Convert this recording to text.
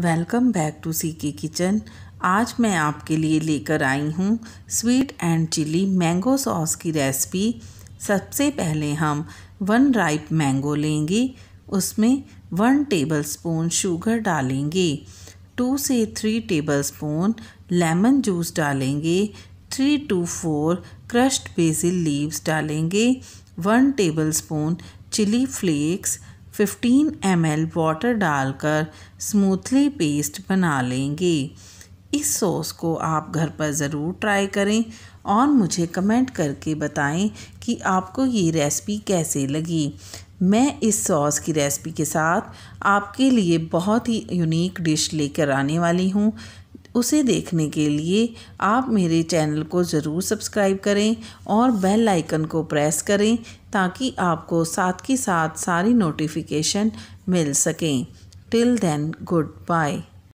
welcome back to C kitchen आज मैं आपके लिए लेकर आई हूँ sweet and chilli mango sauce की रेसिपी सबसे पहले हम वन राइप मैंगो लेंगे उसमें वन टेबल स्पून शुगर डालेंगे टू से three tablespoon lemon juice डालेंगे three two four crushed basil leaves डालेंगे one tablespoon chilli flakes 15 M water डालकर स्मूथली पेस्ट बना लेंगे इस सॉस को आप घर पर ज़रूर ट्राई करें और मुझे कमेंट करके बताएं कि आपको ये रेसिपी कैसे लगी मैं इस सॉस की रेसिपी के साथ आपके लिए बहुत ही यूनिक डिश लेकर आने वाली हूँ उसे देखने के लिए आप मेरे चैनल को ज़रूर सब्सक्राइब करें और बेल आइकन को प्रेस करें ताकि आपको साथ के साथ सारी नोटिफिकेशन मिल सकें टिल देन गुड बाय